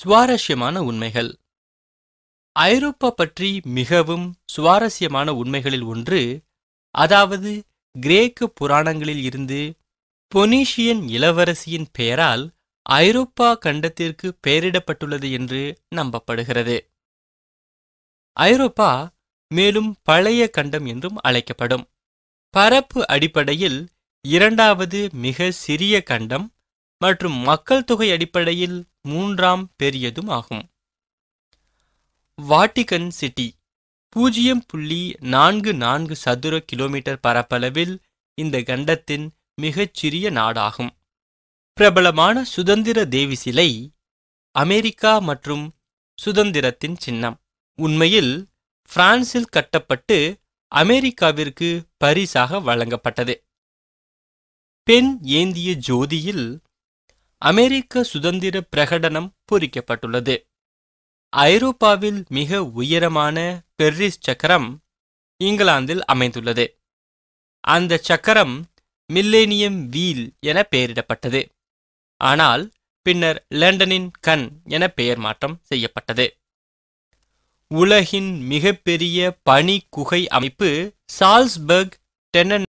சுவாரஸ்யமான உண்மைகள் ஐரோப்பா பற்றி மிகவும் சுவாரஸ்யமான உண்மைகளில் ஒன்று அதாவது கிரேக்க புராணங்களில் இருந்து பொனீஷியன் இளவரசியின் பெயரால் ஐரோப்பா கண்டத்திற்கு பெயரிடப்பட்டுள்ளது என்று நம்பப்படுகிறது ஐரோப்பா மேலும் பழைய கண்டம் என்றும் அழைக்கப்படும் பரப்பு அடிப்படையில் இரண்டாவது மிக சிறிய கண்டம் மற்றும் மக்கள் தொகை அடிப்படையில் மூன்றாம் பெரியதும் ஆகும் வாட்டிகன் சிட்டி பூஜ்ஜியம் புள்ளி நான்கு நான்கு சதுர கிலோமீட்டர் பரப்பளவில் இந்த கண்டத்தின் மிகச்சிறிய நாடாகும் பிரபலமான சுதந்திர தேவி சிலை அமெரிக்கா மற்றும் சுதந்திரத்தின் சின்னம் உண்மையில் பிரான்சில் கட்டப்பட்டு அமெரிக்காவிற்கு பரிசாக வழங்கப்பட்டது பெண் ஏந்திய ஜோதியில் அமெரிக்க சுதந்திர பிரகடனம் பூரிக்கப்பட்டுள்ளது ஐரோப்பாவில் மிக உயரமான பெர்ரிஸ் சக்கரம் இங்கிலாந்தில் அமைந்துள்ளது அந்த சக்கரம் மில்லேனியம் வீல் என பெயரிடப்பட்டது ஆனால் பின்னர் லண்டனின் கண் என பெயர் மாற்றம் செய்யப்பட்டது உலகின் மிகப்பெரிய பனி குகை அமைப்பு சால்ஸ்பர்க் டென்னன்